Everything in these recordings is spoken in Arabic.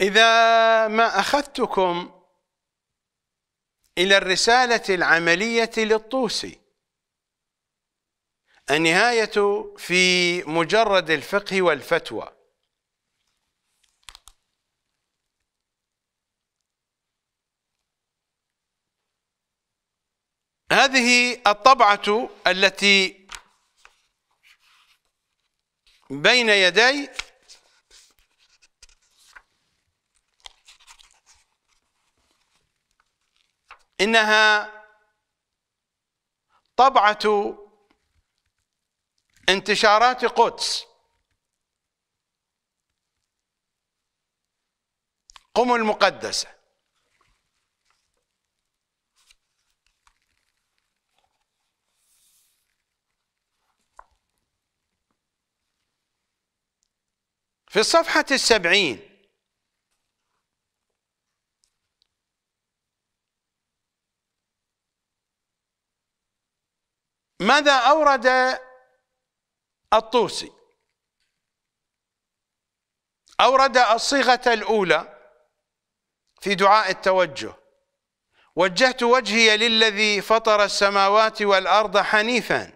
إذا ما أخذتكم إلى الرسالة العملية للطوسي النهاية في مجرد الفقه والفتوى هذه الطبعة التي بين يدي انها طبعه انتشارات قدس قم المقدسه في الصفحة السبعين ماذا أورد الطوسي أورد الصيغة الأولى في دعاء التوجه وجهت وجهي للذي فطر السماوات والأرض حنيفا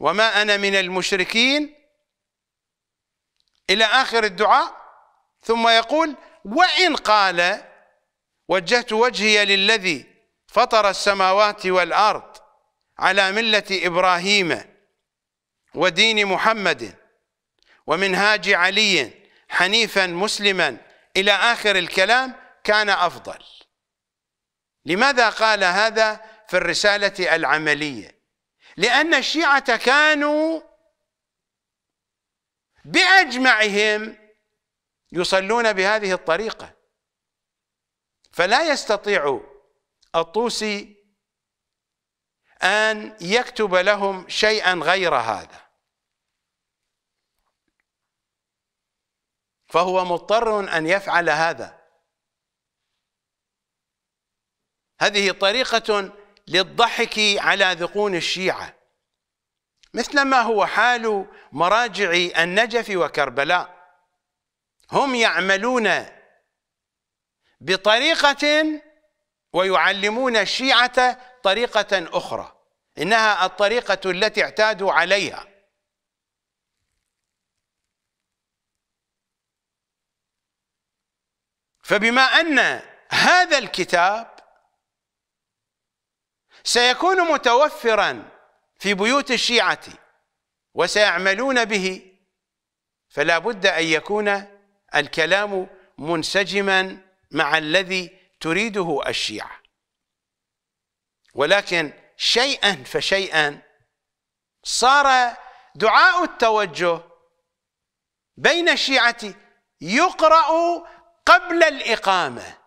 وما أنا من المشركين إلى آخر الدعاء ثم يقول وإن قال وجهت وجهي للذي فطر السماوات والأرض على ملة إبراهيم ودين محمد ومنهاج علي حنيفا مسلما إلى آخر الكلام كان أفضل لماذا قال هذا في الرسالة العملية لأن الشيعة كانوا بأجمعهم يصلون بهذه الطريقة فلا يستطيع الطوسي أن يكتب لهم شيئا غير هذا فهو مضطر أن يفعل هذا هذه طريقة للضحك على ذقون الشيعة مثلما هو حال مراجع النجف وكربلاء هم يعملون بطريقة ويعلمون الشيعة طريقة أخرى إنها الطريقة التي اعتادوا عليها فبما أن هذا الكتاب سيكون متوفرا في بيوت الشيعة وسيعملون به فلا بد أن يكون الكلام منسجما مع الذي تريده الشيعة ولكن شيئا فشيئا صار دعاء التوجه بين الشيعة يقرأ قبل الإقامة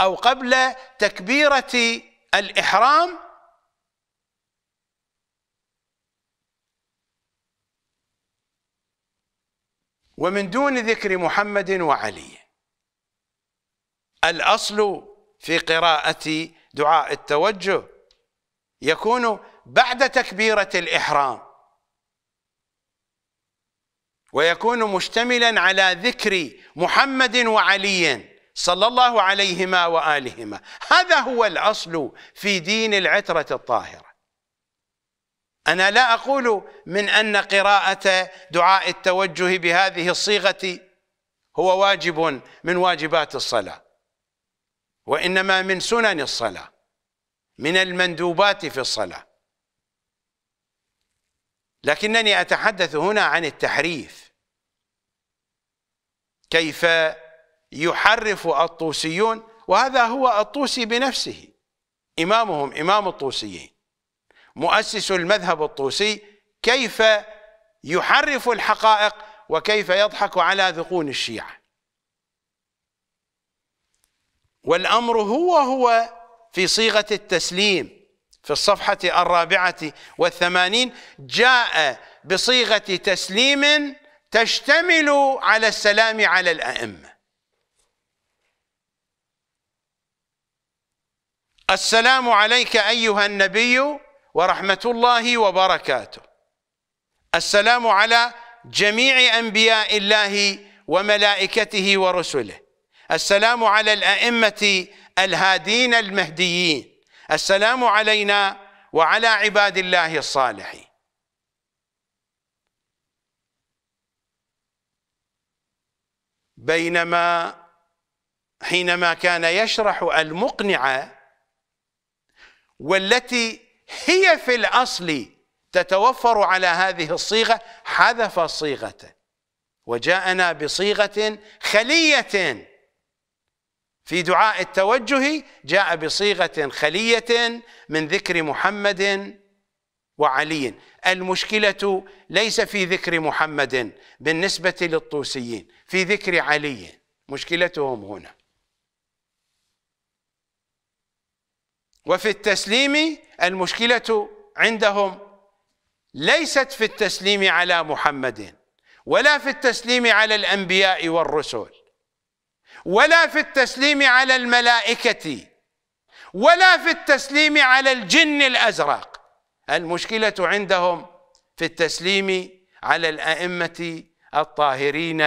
أو قبل تكبيرة الإحرام ومن دون ذكر محمد وعلي الأصل في قراءة دعاء التوجه يكون بعد تكبيرة الإحرام ويكون مشتملا على ذكر محمد وعلي صلى الله عليهما وآلهما هذا هو الأصل في دين العترة الطاهرة أنا لا أقول من أن قراءة دعاء التوجه بهذه الصيغة هو واجب من واجبات الصلاة وإنما من سنن الصلاة من المندوبات في الصلاة لكنني أتحدث هنا عن التحريف كيف يحرف الطوسيون وهذا هو الطوسي بنفسه إمامهم إمام الطوسيين مؤسس المذهب الطوسي كيف يحرف الحقائق وكيف يضحك على ذقون الشيعة والأمر هو هو في صيغة التسليم في الصفحة الرابعة والثمانين جاء بصيغة تسليم تشتمل على السلام على الأئمة السلام عليك أيها النبي ورحمة الله وبركاته السلام على جميع أنبياء الله وملائكته ورسله السلام على الأئمة الهادين المهديين السلام علينا وعلى عباد الله الصالحين بينما حينما كان يشرح المقنعة والتي هي في الأصل تتوفر على هذه الصيغة حذف صيغته وجاءنا بصيغة خلية في دعاء التوجه جاء بصيغة خلية من ذكر محمد وعلي المشكلة ليس في ذكر محمد بالنسبة للطوسيين في ذكر علي مشكلتهم هنا وفي التسليم المشكلة عندهم ليست في التسليم على محمد ولا في التسليم على الأنبياء والرسل ولا في التسليم على الملائكة ولا في التسليم على الجن الأزرق المشكلة عندهم في التسليم على الأئمة الطاهرين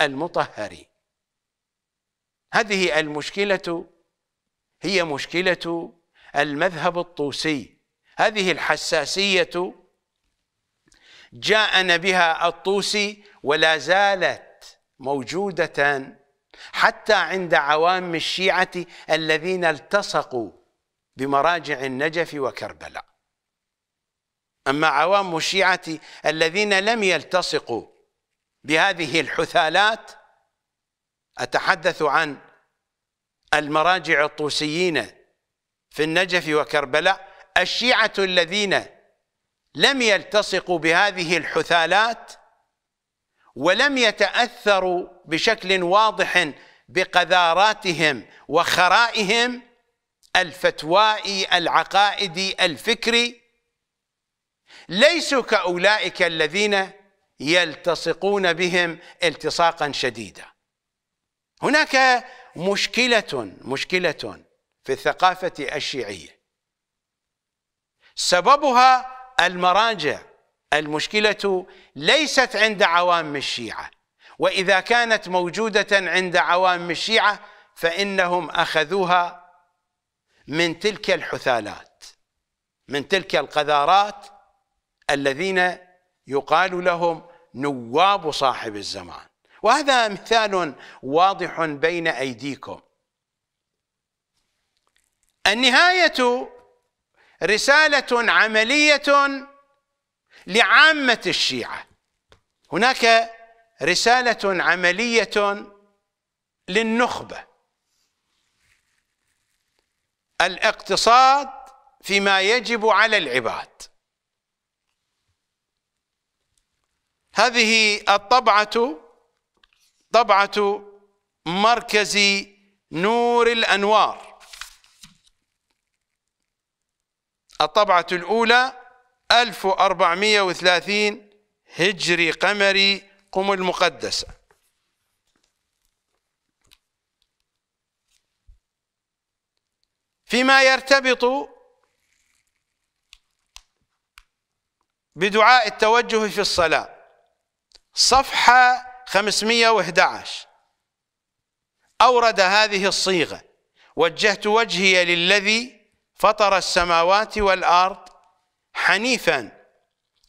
المطهرين هذه المشكلة هي مشكلة المذهب الطوسي هذه الحساسية جاءنا بها الطوسي ولا زالت موجودة حتى عند عوام الشيعة الذين التصقوا بمراجع النجف وكربلاء أما عوام الشيعة الذين لم يلتصقوا بهذه الحثالات أتحدث عن المراجع الطوسيين في النجف وكربلاء الشيعة الذين لم يلتصقوا بهذه الحثالات ولم يتأثروا بشكل واضح بقذاراتهم وخرائهم الفتوائي العقائدي الفكري ليسوا كأولئك الذين يلتصقون بهم التصاقا شديدا هناك مشكلة مشكلة في الثقافة الشيعية سببها المراجع المشكلة ليست عند عوام الشيعة واذا كانت موجوده عند عوام الشيعه فانهم اخذوها من تلك الحثالات من تلك القذارات الذين يقال لهم نواب صاحب الزمان وهذا مثال واضح بين ايديكم النهايه رساله عمليه لعامه الشيعه هناك رسالة عملية للنخبة الاقتصاد فيما يجب على العباد هذه الطبعة طبعة مركز نور الأنوار الطبعة الأولى 1430 هجري قمري قم المقدسة فيما يرتبط بدعاء التوجه في الصلاة صفحة 511 أورد هذه الصيغة وجهت وجهي للذي فطر السماوات والأرض حنيفا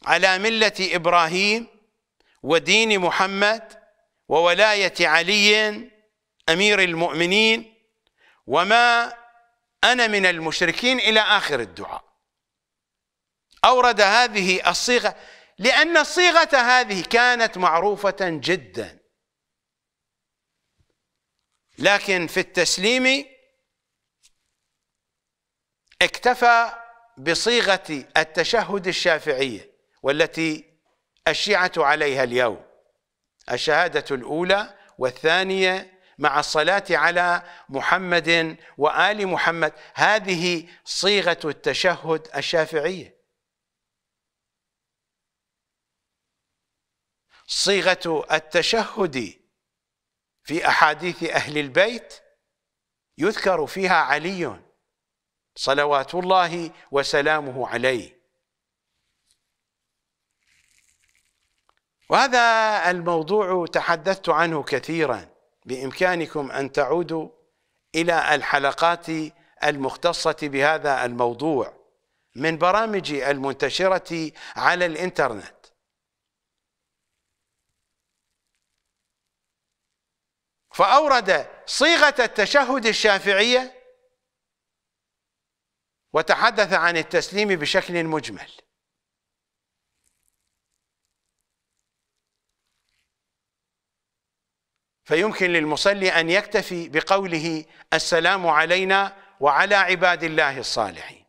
على ملة إبراهيم ودين محمد وولاية علي أمير المؤمنين وما أنا من المشركين إلى آخر الدعاء أورد هذه الصيغة لأن صيغة هذه كانت معروفة جدا لكن في التسليم اكتفى بصيغة التشهد الشافعية والتي الشيعة عليها اليوم الشهادة الأولى والثانية مع الصلاة على محمد وآل محمد هذه صيغة التشهد الشافعية صيغة التشهد في أحاديث أهل البيت يذكر فيها علي صلوات الله وسلامه عليه وهذا الموضوع تحدثت عنه كثيرا بإمكانكم أن تعودوا إلى الحلقات المختصة بهذا الموضوع من برامجي المنتشرة على الإنترنت فأورد صيغة التشهد الشافعية وتحدث عن التسليم بشكل مجمل فيمكن للمصلي أن يكتفي بقوله السلام علينا وعلى عباد الله الصالحين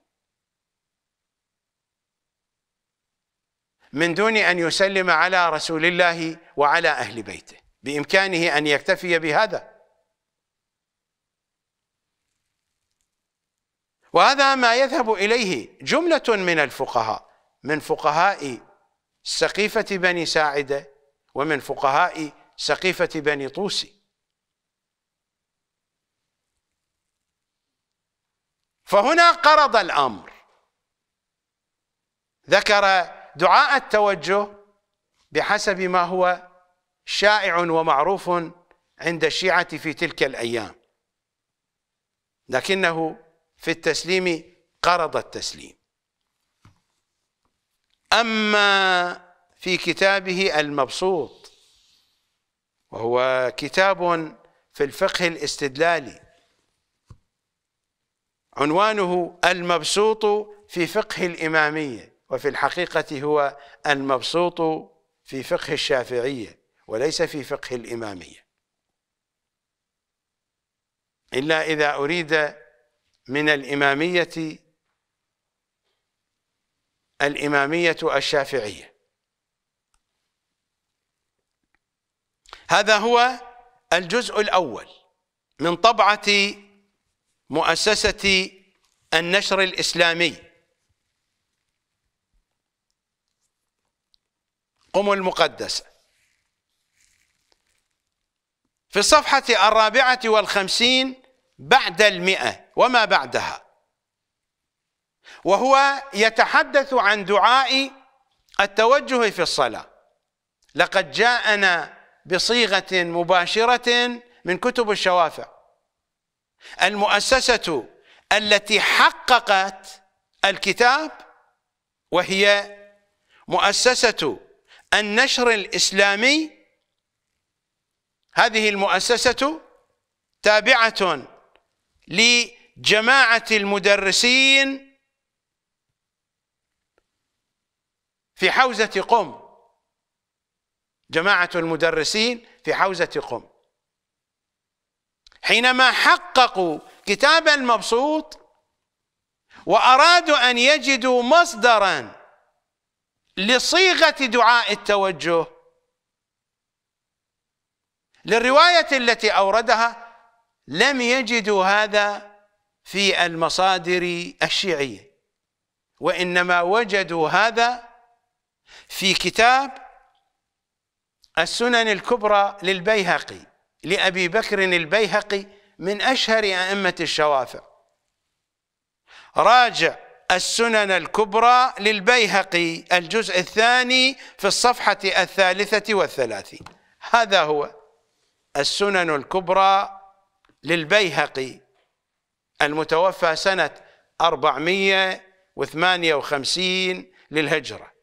من دون أن يسلم على رسول الله وعلى أهل بيته بإمكانه أن يكتفي بهذا وهذا ما يذهب إليه جملة من الفقهاء من فقهاء سقيفة بني ساعدة ومن فقهاء سقيفة بني طوسي فهنا قرض الأمر ذكر دعاء التوجه بحسب ما هو شائع ومعروف عند الشيعة في تلك الأيام لكنه في التسليم قرض التسليم أما في كتابه المبسوط وهو كتاب في الفقه الاستدلالي عنوانه المبسوط في فقه الإمامية وفي الحقيقة هو المبسوط في فقه الشافعية وليس في فقه الإمامية إلا إذا أريد من الإمامية الإمامية الشافعية هذا هو الجزء الأول من طبعة مؤسسة النشر الإسلامي قم المقدسة في الصفحة الرابعة والخمسين بعد المئة وما بعدها وهو يتحدث عن دعاء التوجه في الصلاة لقد جاءنا بصيغه مباشره من كتب الشوافع المؤسسه التي حققت الكتاب وهي مؤسسه النشر الاسلامي هذه المؤسسه تابعه لجماعه المدرسين في حوزه قم جماعة المدرسين في حوزة قم حينما حققوا كتاب المبسوط وأرادوا أن يجدوا مصدرا لصيغة دعاء التوجه للرواية التي أوردها لم يجدوا هذا في المصادر الشيعية وإنما وجدوا هذا في كتاب السنن الكبرى للبيهقي لأبي بكر البيهقي من أشهر أئمة الشوافع راجع السنن الكبرى للبيهقي الجزء الثاني في الصفحة الثالثة والثلاثين هذا هو السنن الكبرى للبيهقي المتوفى سنة 458 للهجرة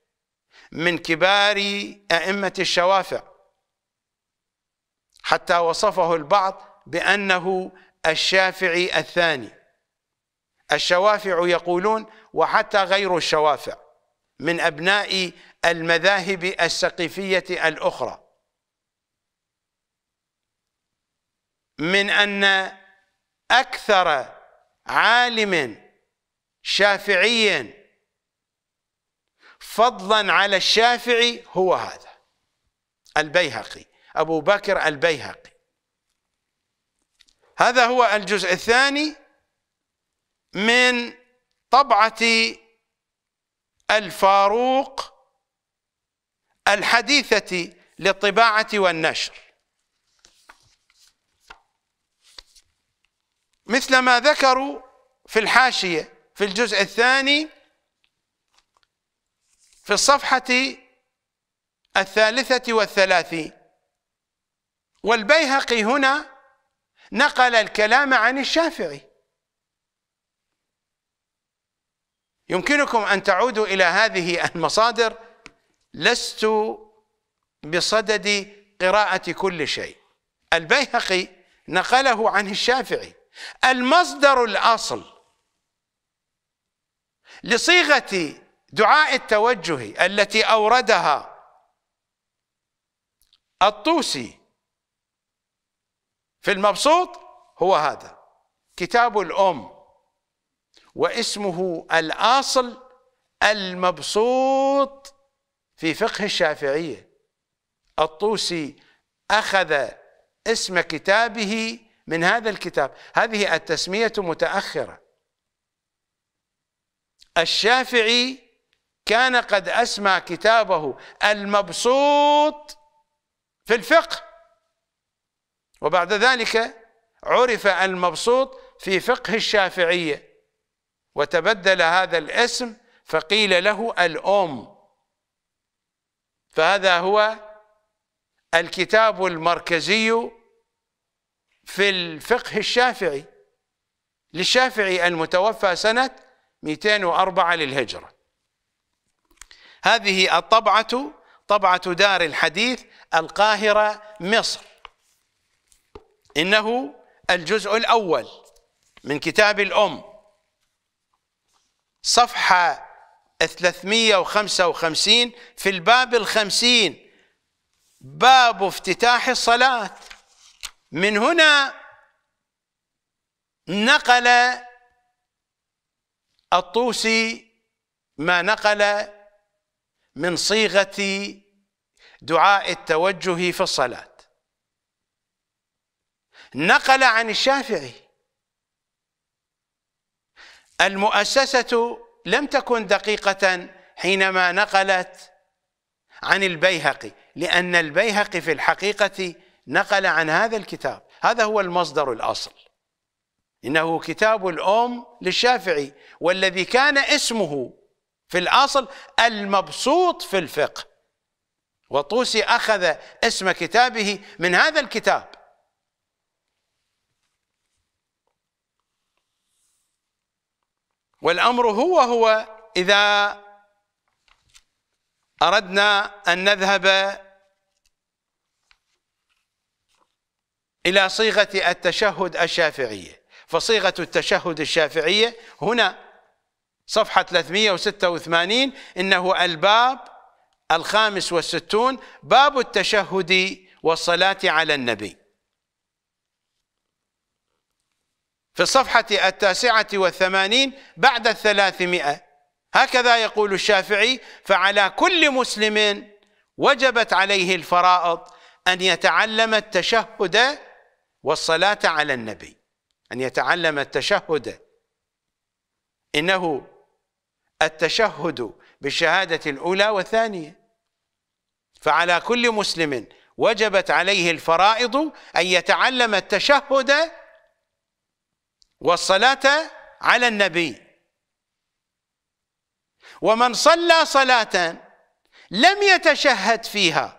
من كبار أئمة الشوافع حتى وصفه البعض بأنه الشافعي الثاني الشوافع يقولون وحتى غير الشوافع من أبناء المذاهب السقيفية الأخرى من أن أكثر عالم شافعي فضلا على الشافعي هو هذا البيهقي أبو بكر البيهقي هذا هو الجزء الثاني من طبعة الفاروق الحديثة للطباعة والنشر مثل ما ذكروا في الحاشية في الجزء الثاني في الصفحة الثالثة والثلاثين والبيهقي هنا نقل الكلام عن الشافعي يمكنكم أن تعودوا إلى هذه المصادر لست بصدد قراءة كل شيء البيهقي نقله عن الشافعي المصدر الأصل لصيغة دعاء التوجه التي أوردها الطوسي في المبسوط هو هذا كتاب الأم واسمه الأصل المبسوط في فقه الشافعية الطوسي أخذ اسم كتابه من هذا الكتاب هذه التسمية متأخرة الشافعي كان قد أسمى كتابه المبسوط في الفقه وبعد ذلك عرف المبسوط في فقه الشافعية وتبدل هذا الاسم فقيل له الأم فهذا هو الكتاب المركزي في الفقه الشافعي للشافعي المتوفى سنة 204 للهجرة هذه الطبعة طبعة دار الحديث القاهرة مصر إنه الجزء الأول من كتاب الأم صفحة 355 في الباب الخمسين باب افتتاح الصلاة من هنا نقل الطوسي ما نقل من صيغة دعاء التوجه في الصلاة نقل عن الشافعي المؤسسة لم تكن دقيقة حينما نقلت عن البيهقي لأن البيهقي في الحقيقة نقل عن هذا الكتاب هذا هو المصدر الأصل إنه كتاب الأم للشافعي والذي كان اسمه في الأصل المبسوط في الفقه وطوسي أخذ اسم كتابه من هذا الكتاب والأمر هو هو إذا أردنا أن نذهب إلى صيغة التشهد الشافعية فصيغة التشهد الشافعية هنا صفحة 386 إنه الباب الخامس والستون باب التشهد والصلاة على النبي في الصفحة التاسعة والثمانين بعد الثلاثمائة هكذا يقول الشافعي فعلى كل مسلم وجبت عليه الفرائض أن يتعلم التشهد والصلاة على النبي أن يتعلم التشهد إنه التشهد بالشهادة الأولى والثانية فعلى كل مسلم وجبت عليه الفرائض أن يتعلم التشهد والصلاة على النبي ومن صلى صلاة لم يتشهد فيها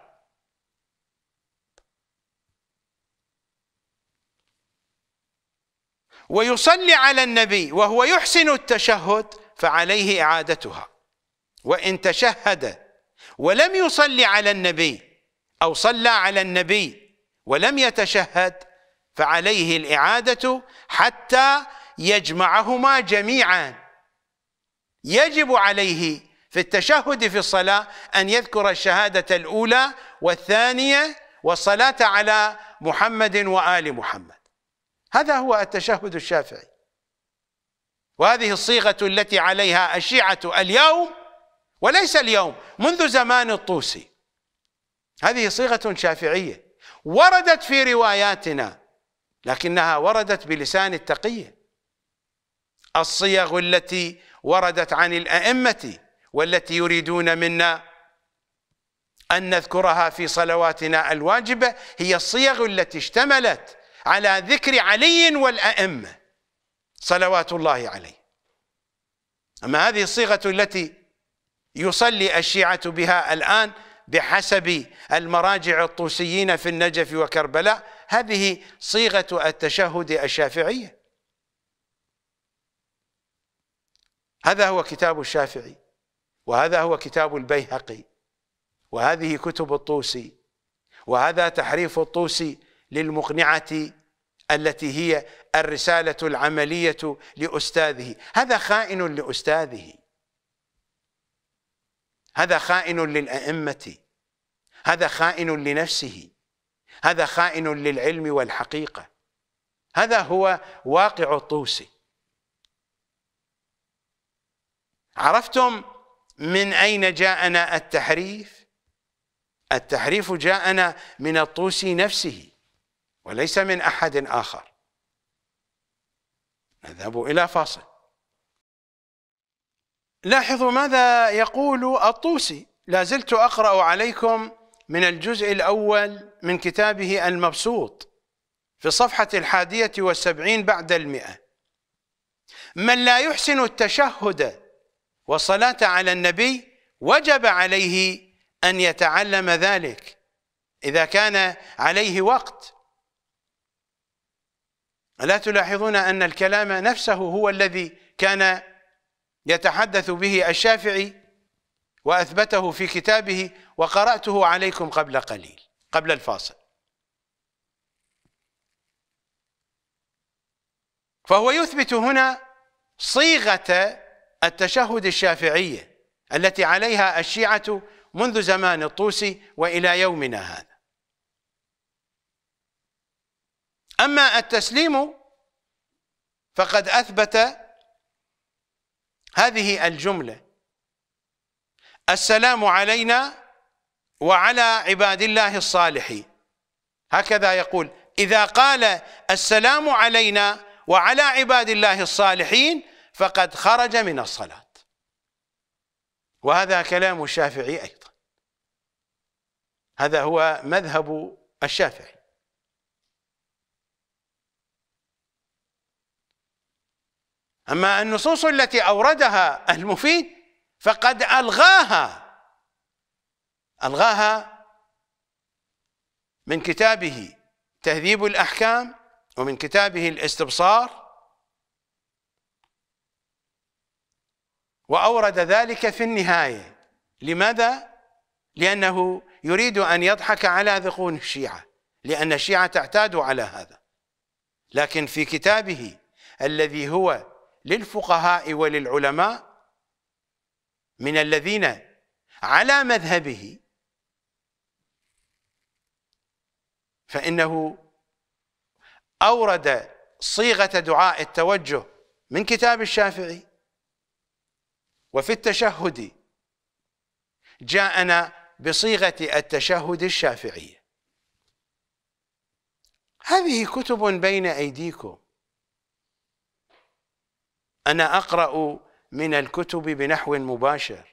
ويصلي على النبي وهو يحسن التشهد فعليه إعادتها وإن تشهد ولم يصلي على النبي أو صلى على النبي ولم يتشهد فعليه الإعادة حتى يجمعهما جميعا يجب عليه في التشهد في الصلاة أن يذكر الشهادة الأولى والثانية والصلاة على محمد وآل محمد هذا هو التشهد الشافعي وهذه الصيغة التي عليها الشيعة اليوم وليس اليوم منذ زمان الطوسي هذه صيغة شافعية وردت في رواياتنا لكنها وردت بلسان التقية الصيغ التي وردت عن الأئمة والتي يريدون منا أن نذكرها في صلواتنا الواجبة هي الصيغ التي اشتملت على ذكر علي والأئمة صلوات الله عليه أما هذه الصيغة التي يصلي الشيعة بها الآن بحسب المراجع الطوسيين في النجف وكربلاء هذه صيغة التشهد الشافعية هذا هو كتاب الشافعي وهذا هو كتاب البيهقي وهذه كتب الطوسي وهذا تحريف الطوسي للمقنعة التي هي الرسالة العملية لأستاذه هذا خائن لأستاذه هذا خائن للأئمة هذا خائن لنفسه هذا خائن للعلم والحقيقة هذا هو واقع الطوسي عرفتم من أين جاءنا التحريف التحريف جاءنا من الطوسي نفسه وليس من أحد آخر نذهب إلى فاصل لاحظوا ماذا يقول الطوسي لا زلت أقرأ عليكم من الجزء الأول من كتابه المبسوط في الصفحة الحادية والسبعين بعد المئة من لا يحسن التشهد والصلاة على النبي وجب عليه أن يتعلم ذلك إذا كان عليه وقت ألا تلاحظون أن الكلام نفسه هو الذي كان يتحدث به الشافعي وأثبته في كتابه وقرأته عليكم قبل قليل قبل الفاصل فهو يثبت هنا صيغة التشهد الشافعية التي عليها الشيعة منذ زمان الطوسي وإلى يومنا هذا أما التسليم فقد أثبت هذه الجملة السلام علينا وعلى عباد الله الصالحين هكذا يقول إذا قال السلام علينا وعلى عباد الله الصالحين فقد خرج من الصلاة وهذا كلام الشافعي أيضا هذا هو مذهب الشافعي أما النصوص التي أوردها المفيد فقد ألغاها ألغاها من كتابه تهذيب الأحكام ومن كتابه الاستبصار وأورد ذلك في النهاية لماذا؟ لأنه يريد أن يضحك على ذقون الشيعة لأن الشيعة تعتاد على هذا لكن في كتابه الذي هو للفقهاء وللعلماء من الذين على مذهبه فإنه أورد صيغة دعاء التوجه من كتاب الشافعي وفي التشهد جاءنا بصيغة التشهد الشافعية هذه كتب بين أيديكم أنا أقرأ من الكتب بنحو مباشر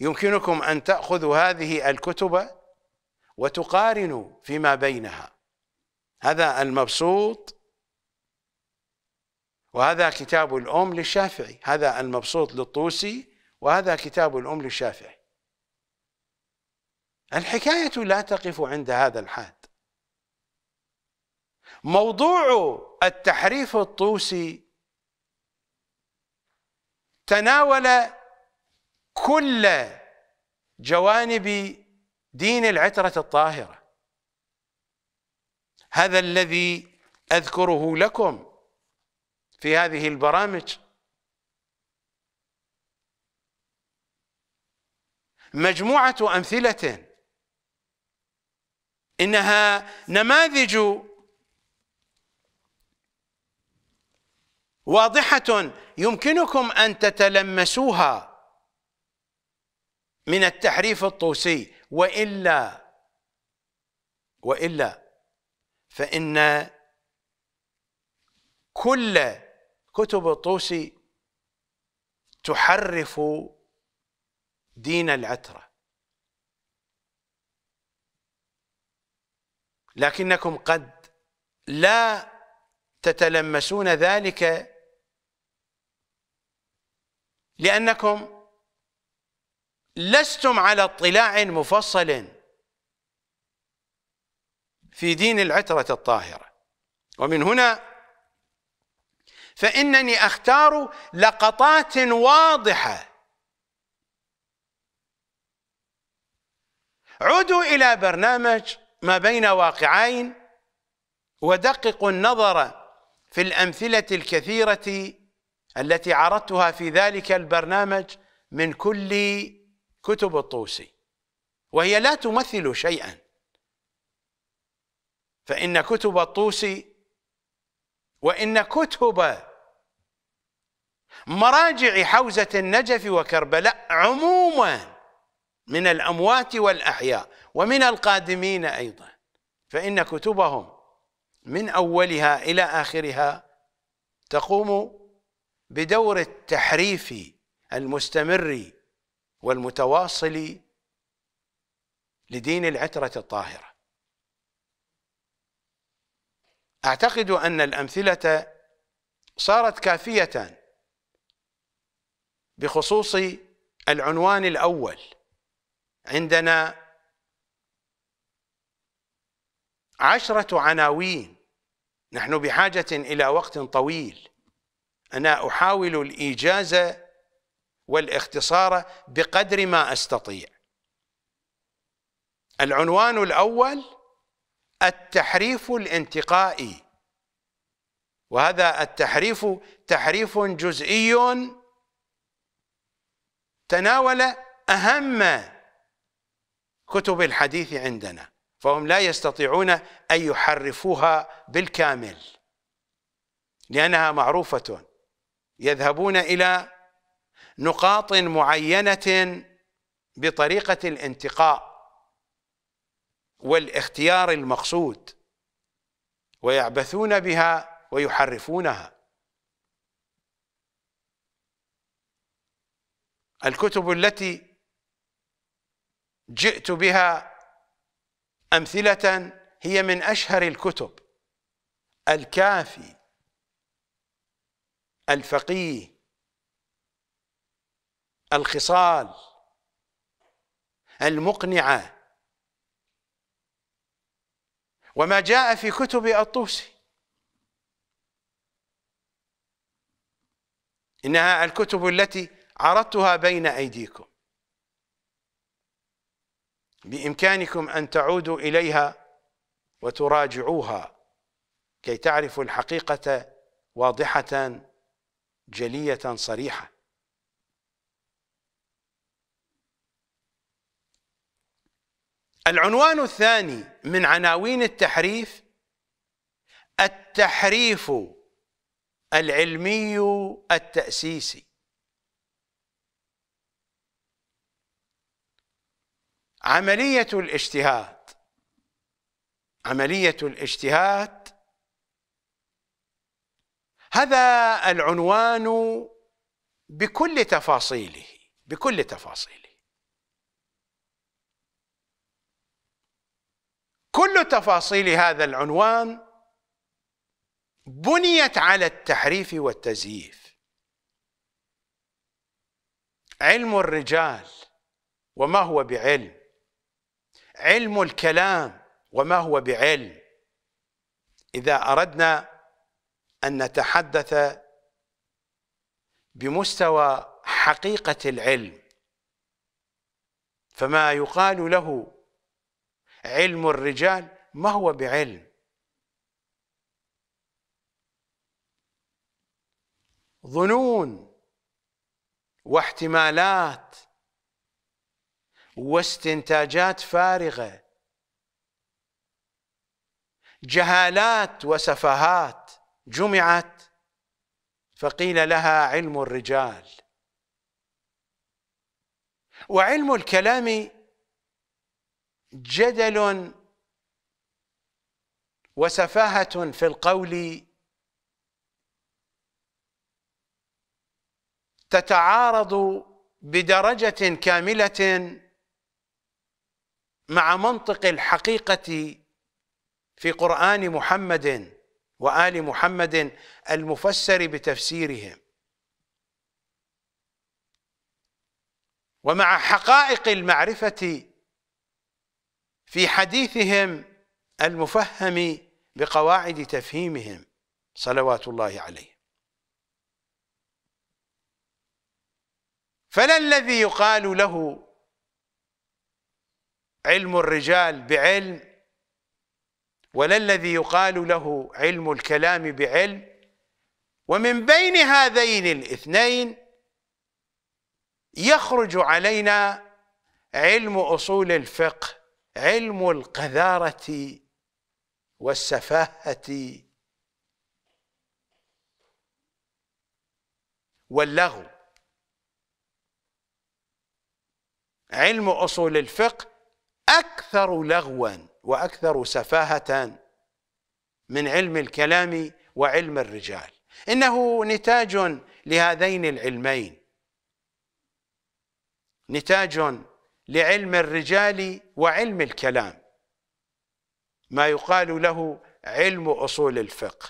يمكنكم أن تأخذوا هذه الكتب وتقارنوا فيما بينها هذا المبسوط وهذا كتاب الأم للشافعي هذا المبسوط للطوسي وهذا كتاب الأم للشافعي الحكاية لا تقف عند هذا الحد موضوع التحريف الطوسي تناول كل جوانب دين العترة الطاهرة هذا الذي أذكره لكم في هذه البرامج مجموعة أمثلة إنها نماذج واضحة يمكنكم أن تتلمسوها من التحريف الطوسي وإلا وإلا فإن كل كتب الطوسي تحرف دين العترة لكنكم قد لا تتلمسون ذلك لأنكم لستم على اطلاع مفصل في دين العترة الطاهرة ومن هنا فإنني أختار لقطات واضحة عودوا إلى برنامج ما بين واقعين ودققوا النظر في الأمثلة الكثيرة التي عرضتها في ذلك البرنامج من كل كتب الطوسي وهي لا تمثل شيئا فإن كتب الطوسي وإن كتب مراجع حوزة النجف وكربلاء عموما من الأموات والأحياء ومن القادمين أيضا فإن كتبهم من أولها إلى آخرها تقوم بدور التحريف المستمر والمتواصل لدين العترة الطاهرة أعتقد أن الأمثلة صارت كافية بخصوص العنوان الأول عندنا عشرة عناوين نحن بحاجة إلى وقت طويل أنا أحاول الإيجاز والاختصار بقدر ما أستطيع العنوان الأول التحريف الانتقائي وهذا التحريف تحريف جزئي تناول أهم كتب الحديث عندنا فهم لا يستطيعون أن يحرفوها بالكامل لأنها معروفة يذهبون إلى نقاط معينة بطريقة الانتقاء والاختيار المقصود ويعبثون بها ويحرفونها الكتب التي جئت بها أمثلة هي من أشهر الكتب الكافي الفقيه الخصال المقنعه وما جاء في كتب الطوسي انها الكتب التي عرضتها بين ايديكم بامكانكم ان تعودوا اليها وتراجعوها كي تعرفوا الحقيقه واضحه جلية صريحة العنوان الثاني من عناوين التحريف التحريف العلمي التأسيسي عملية الاجتهاد عملية الاجتهاد هذا العنوان بكل تفاصيله بكل تفاصيله كل تفاصيل هذا العنوان بنيت على التحريف والتزييف علم الرجال وما هو بعلم علم الكلام وما هو بعلم إذا أردنا أن نتحدث بمستوى حقيقة العلم فما يقال له علم الرجال ما هو بعلم ظنون واحتمالات واستنتاجات فارغة جهالات وسفهات جمعت فقيل لها علم الرجال وعلم الكلام جدل وسفاهة في القول تتعارض بدرجة كاملة مع منطق الحقيقة في قرآن محمد وآل محمد المفسر بتفسيرهم ومع حقائق المعرفة في حديثهم المفهم بقواعد تفهيمهم صلوات الله عليه فلا الذي يقال له علم الرجال بعلم ولا الذي يقال له علم الكلام بعلم ومن بين هذين الاثنين يخرج علينا علم اصول الفقه علم القذاره والسفاهه واللغو علم اصول الفقه اكثر لغوا واكثر سفاهه من علم الكلام وعلم الرجال انه نتاج لهذين العلمين نتاج لعلم الرجال وعلم الكلام ما يقال له علم اصول الفقه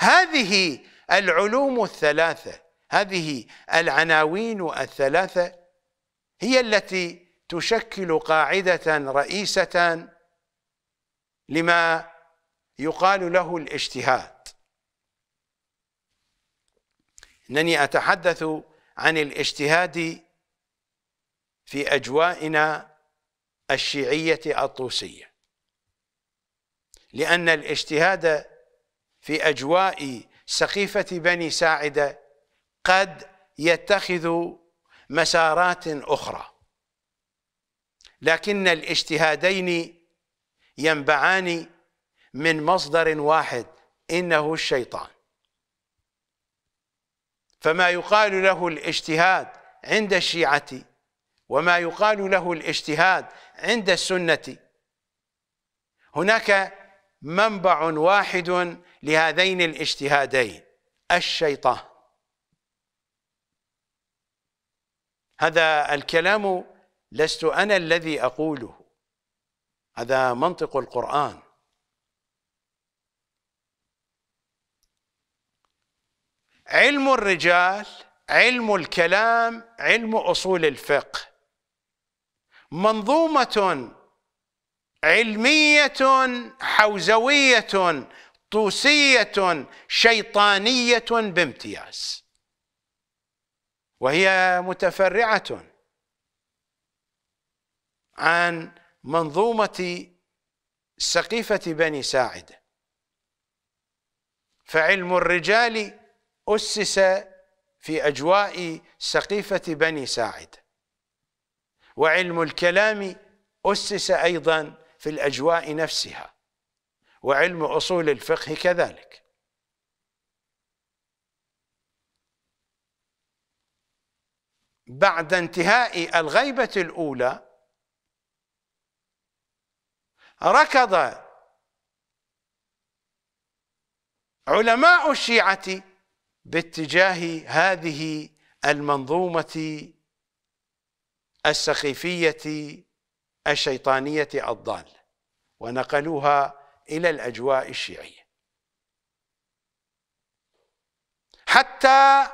هذه العلوم الثلاثه هذه العناوين الثلاثه هي التي تشكل قاعده رئيسه لما يقال له الاجتهاد انني اتحدث عن الاجتهاد في اجوائنا الشيعيه الطوسيه لان الاجتهاد في اجواء سقيفه بني ساعده قد يتخذ مسارات اخرى لكن الاجتهادين ينبعان من مصدر واحد إنه الشيطان فما يقال له الاجتهاد عند الشيعة وما يقال له الاجتهاد عند السنة هناك منبع واحد لهذين الاجتهادين الشيطان هذا الكلام لست أنا الذي أقوله هذا منطق القرآن علم الرجال علم الكلام علم أصول الفقه منظومة علمية حوزوية طوسية شيطانية بامتياز وهي متفرعة عن منظومة سقيفة بني ساعدة فعلم الرجال أسس في أجواء سقيفة بني ساعدة وعلم الكلام أسس أيضا في الأجواء نفسها وعلم أصول الفقه كذلك بعد انتهاء الغيبة الأولى ركض علماء الشيعة باتجاه هذه المنظومة السخيفية الشيطانية الضالة ونقلوها إلى الأجواء الشيعية حتى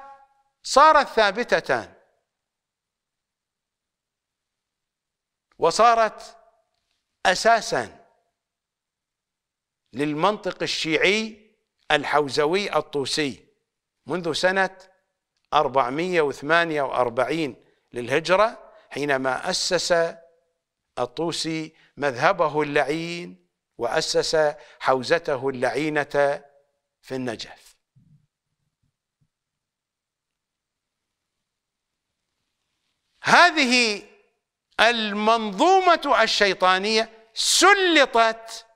صارت ثابتتان وصارت أساسا للمنطق الشيعي الحوزوي الطوسي منذ سنة 448 للهجرة حينما أسس الطوسي مذهبه اللعين وأسس حوزته اللعينة في النجف هذه المنظومة الشيطانية سلطت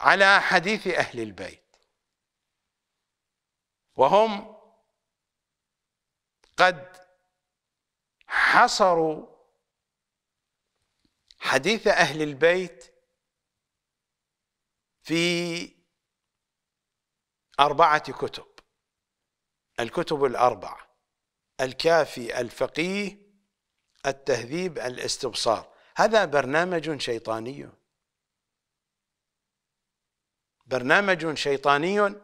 على حديث أهل البيت وهم قد حصروا حديث أهل البيت في أربعة كتب الكتب الأربعة الكافي الفقيه التهذيب الاستبصار هذا برنامج شيطاني برنامج شيطاني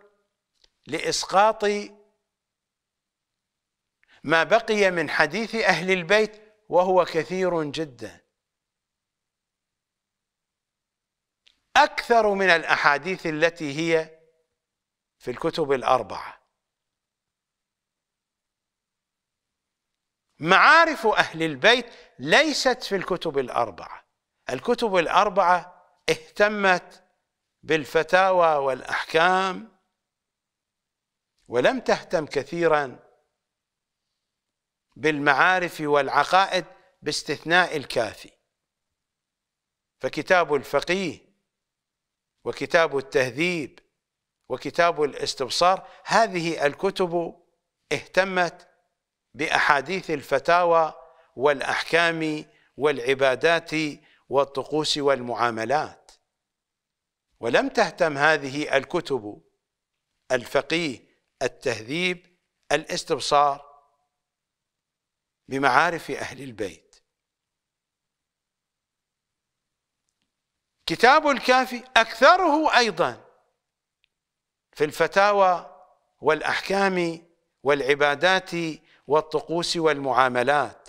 لإسقاط ما بقي من حديث أهل البيت وهو كثير جدا أكثر من الأحاديث التي هي في الكتب الأربعة معارف أهل البيت ليست في الكتب الأربعة الكتب الأربعة اهتمت بالفتاوى والأحكام ولم تهتم كثيرا بالمعارف والعقائد باستثناء الكافي فكتاب الفقيه وكتاب التهذيب وكتاب الاستبصار هذه الكتب اهتمت باحاديث الفتاوى والاحكام والعبادات والطقوس والمعاملات ولم تهتم هذه الكتب الفقيه التهذيب الاستبصار بمعارف اهل البيت كتاب الكافي اكثره ايضا في الفتاوى والاحكام والعبادات والطقوس والمعاملات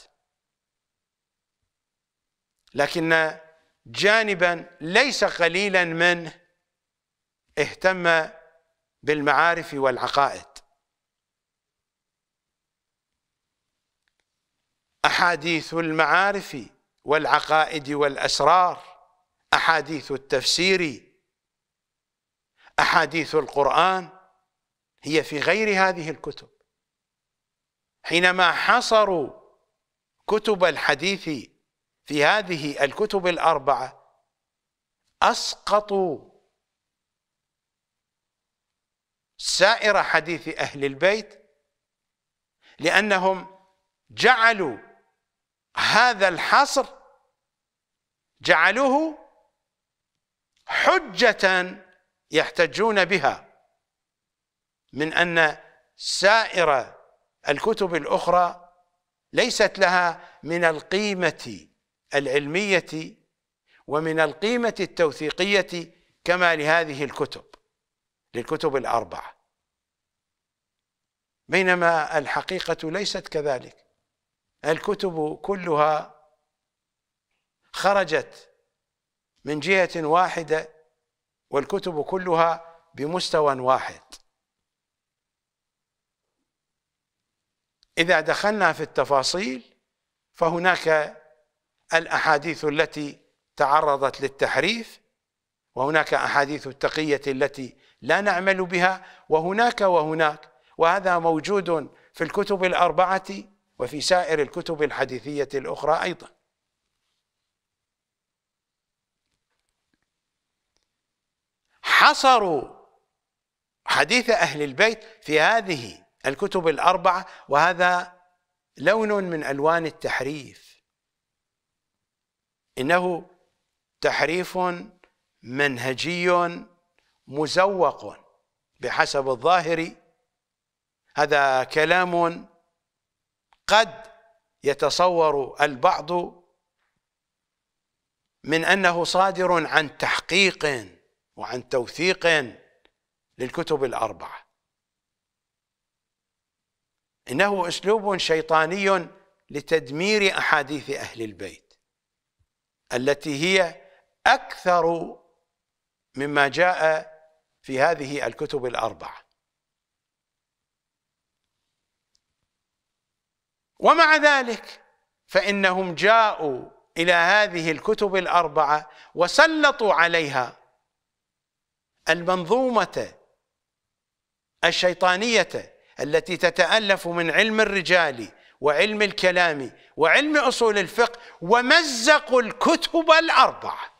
لكن جانبا ليس قليلا منه اهتم بالمعارف والعقائد احاديث المعارف والعقائد والاسرار احاديث التفسير احاديث القران هي في غير هذه الكتب حينما حصروا كتب الحديث في هذه الكتب الأربعة أسقطوا سائر حديث أهل البيت لأنهم جعلوا هذا الحصر جعلوه حجة يحتجون بها من أن سائر الكتب الاخرى ليست لها من القيمه العلميه ومن القيمه التوثيقيه كما لهذه الكتب للكتب الاربعه بينما الحقيقه ليست كذلك الكتب كلها خرجت من جهه واحده والكتب كلها بمستوى واحد إذا دخلنا في التفاصيل فهناك الأحاديث التي تعرضت للتحريف وهناك أحاديث التقية التي لا نعمل بها وهناك وهناك وهذا موجود في الكتب الأربعة وفي سائر الكتب الحديثية الأخرى أيضا حصروا حديث أهل البيت في هذه الكتب الأربعة وهذا لون من ألوان التحريف إنه تحريف منهجي مزوق بحسب الظاهر هذا كلام قد يتصور البعض من انه صادر عن تحقيق وعن توثيق للكتب الاربعه انه اسلوب شيطاني لتدمير احاديث اهل البيت التي هي اكثر مما جاء في هذه الكتب الاربعه ومع ذلك فانهم جاءوا الى هذه الكتب الاربعه وسلطوا عليها المنظومه الشيطانيه التي تتألف من علم الرجال وعلم الكلام وعلم أصول الفقه ومزقوا الكتب الأربعة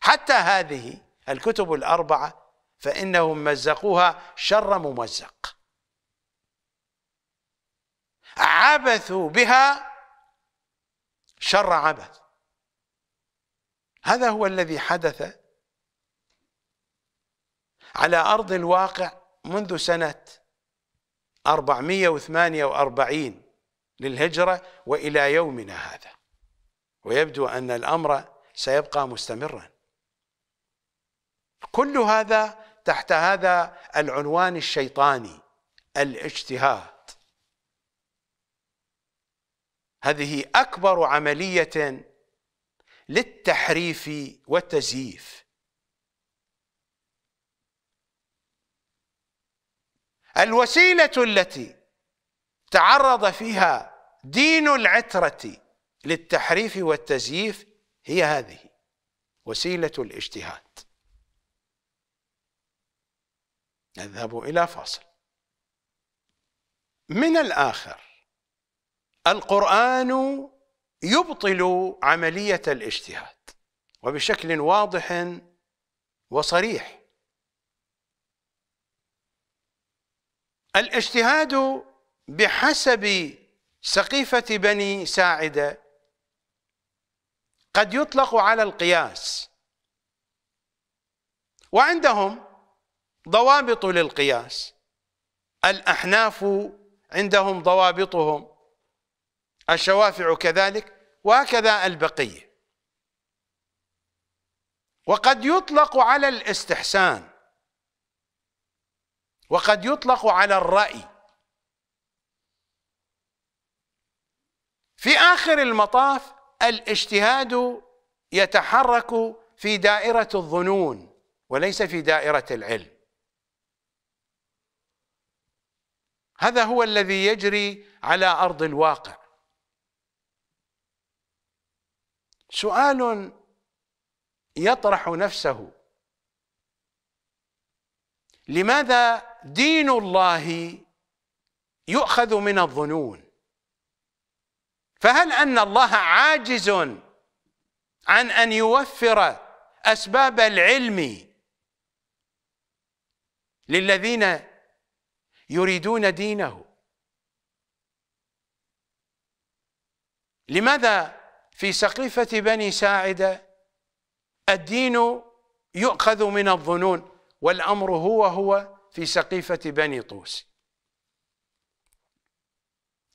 حتى هذه الكتب الأربعة فإنهم مزقوها شر ممزق عبثوا بها شر عبث هذا هو الذي حدث على أرض الواقع منذ سنة 448 للهجرة وإلى يومنا هذا ويبدو أن الأمر سيبقى مستمرا كل هذا تحت هذا العنوان الشيطاني الاجتهاد هذه أكبر عملية للتحريف والتزييف الوسيلة التي تعرض فيها دين العترة للتحريف والتزييف هي هذه وسيلة الاجتهاد نذهب إلى فاصل من الآخر القرآن يبطل عملية الاجتهاد وبشكل واضح وصريح الاجتهاد بحسب سقيفة بني ساعدة قد يطلق على القياس وعندهم ضوابط للقياس الأحناف عندهم ضوابطهم الشوافع كذلك وهكذا البقية وقد يطلق على الاستحسان وقد يطلق على الرأي في آخر المطاف الاجتهاد يتحرك في دائرة الظنون وليس في دائرة العلم هذا هو الذي يجري على أرض الواقع سؤال يطرح نفسه لماذا دين الله يؤخذ من الظنون فهل ان الله عاجز عن ان يوفر اسباب العلم للذين يريدون دينه لماذا في سقيفه بني ساعده الدين يؤخذ من الظنون والأمر هو هو في سقيفة بني طوس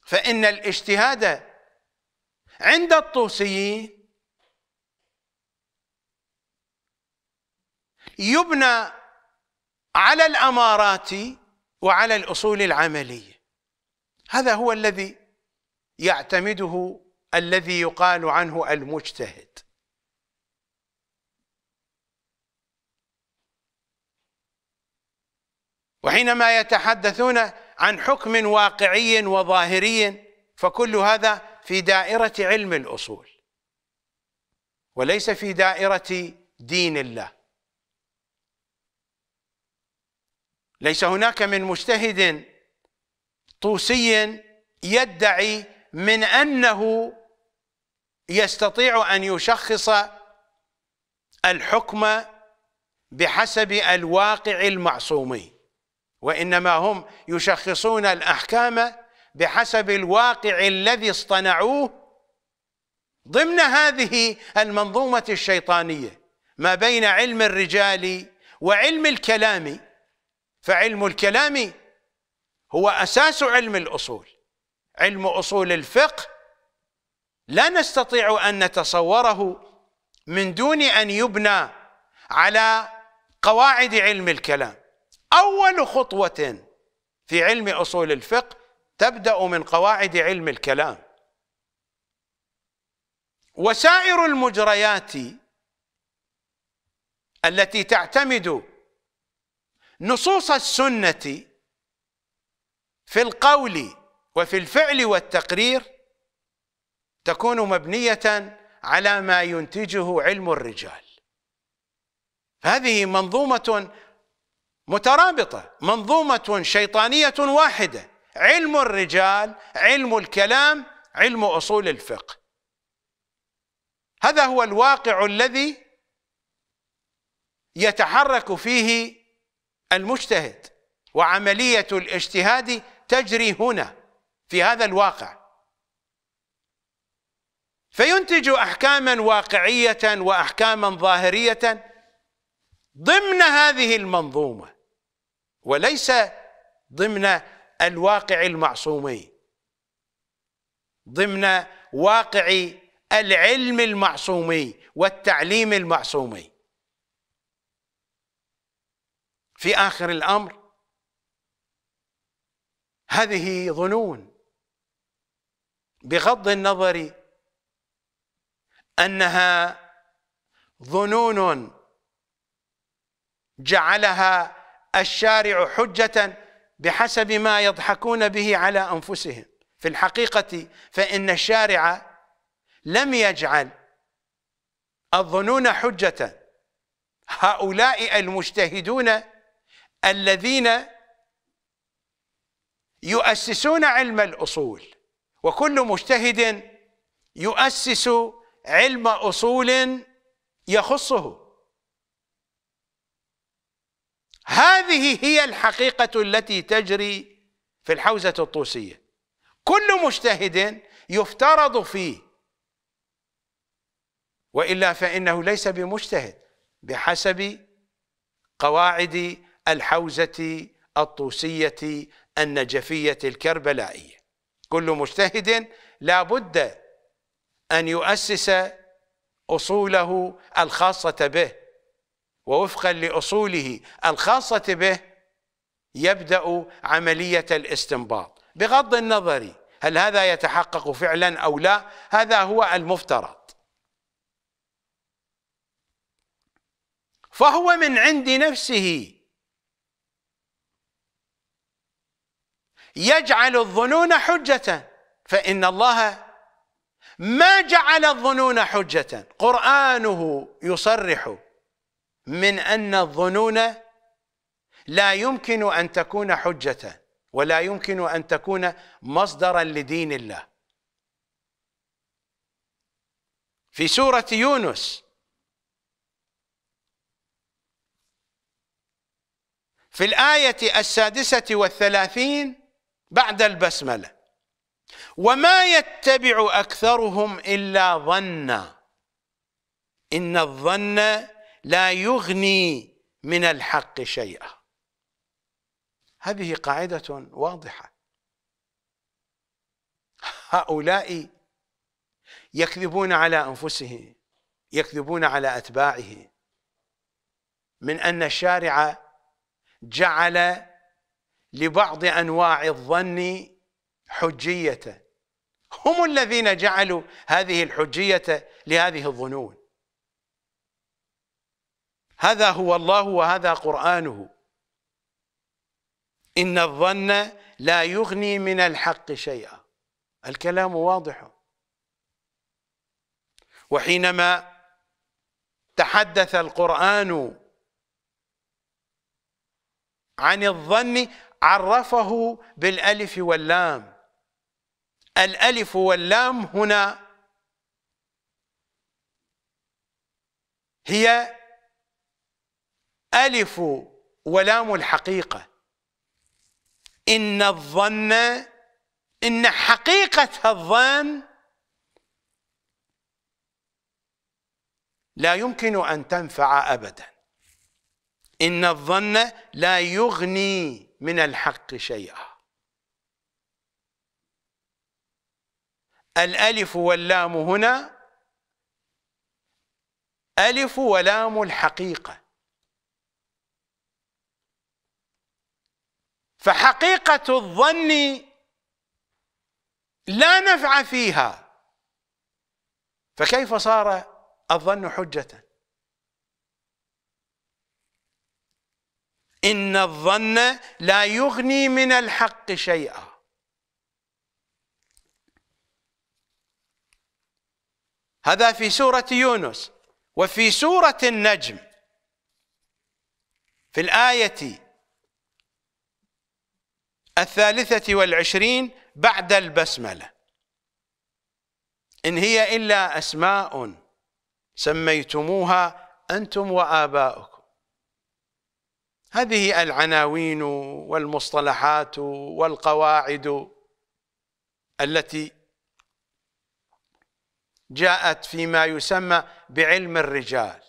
فإن الاجتهاد عند الطوسيين يبنى على الأمارات وعلى الأصول العملية هذا هو الذي يعتمده الذي يقال عنه المجتهد وحينما يتحدثون عن حكم واقعي وظاهري فكل هذا في دائرة علم الأصول وليس في دائرة دين الله ليس هناك من مجتهد طوسي يدعي من أنه يستطيع أن يشخص الحكم بحسب الواقع المعصومي وانما هم يشخصون الاحكام بحسب الواقع الذي اصطنعوه ضمن هذه المنظومه الشيطانيه ما بين علم الرجال وعلم الكلام فعلم الكلام هو اساس علم الاصول علم اصول الفقه لا نستطيع ان نتصوره من دون ان يبنى على قواعد علم الكلام أول خطوة في علم أصول الفقه تبدأ من قواعد علم الكلام وسائر المجريات التي تعتمد نصوص السنة في القول وفي الفعل والتقرير تكون مبنية على ما ينتجه علم الرجال هذه منظومة مترابطة منظومة شيطانية واحدة علم الرجال علم الكلام علم أصول الفقه هذا هو الواقع الذي يتحرك فيه المجتهد وعملية الاجتهاد تجري هنا في هذا الواقع فينتج احكاما واقعيه واحكاما ظاهريه ضمن هذه المنظومه وليس ضمن الواقع المعصومي ضمن واقع العلم المعصومي والتعليم المعصومي في اخر الامر هذه ظنون بغض النظر انها ظنون جعلها الشارع حجة بحسب ما يضحكون به على أنفسهم في الحقيقة فإن الشارع لم يجعل الظنون حجة هؤلاء المجتهدون الذين يؤسسون علم الأصول وكل مجتهد يؤسس علم أصول يخصه هذه هي الحقيقة التي تجري في الحوزة الطوسية كل مجتهد يفترض فيه وإلا فإنه ليس بمجتهد بحسب قواعد الحوزة الطوسية النجفية الكربلائية كل مجتهد لا بد أن يؤسس أصوله الخاصة به ووفقا لاصوله الخاصه به يبدا عمليه الاستنباط بغض النظر هل هذا يتحقق فعلا او لا هذا هو المفترض فهو من عند نفسه يجعل الظنون حجة فإن الله ما جعل الظنون حجة قرآنه يصرح من أن الظنون لا يمكن أن تكون حجة ولا يمكن أن تكون مصدرا لدين الله في سورة يونس في الآية السادسة والثلاثين بعد البسملة وما يتبع أكثرهم إلا ظنا إن الظن لا يغني من الحق شيئا هذه قاعدة واضحة هؤلاء يكذبون على أنفسهم يكذبون على أتباعه من أن الشارع جعل لبعض أنواع الظن حجية هم الذين جعلوا هذه الحجية لهذه الظنون هذا هو الله وهذا قرآنه إن الظن لا يغني من الحق شيئا الكلام واضح وحينما تحدث القرآن عن الظن عرفه بالألف واللام الألف واللام هنا هي ألف ولام الحقيقة إن الظن إن حقيقة الظن لا يمكن أن تنفع أبدا إن الظن لا يغني من الحق شيئا الألف واللام هنا ألف ولام الحقيقة فحقيقة الظن لا نفع فيها فكيف صار الظن حجة إن الظن لا يغني من الحق شيئا هذا في سورة يونس وفي سورة النجم في الآية الثالثة والعشرين بعد البسملة إن هي إلا أسماء سميتموها أنتم وآباؤكم هذه العناوين والمصطلحات والقواعد التي جاءت فيما يسمى بعلم الرجال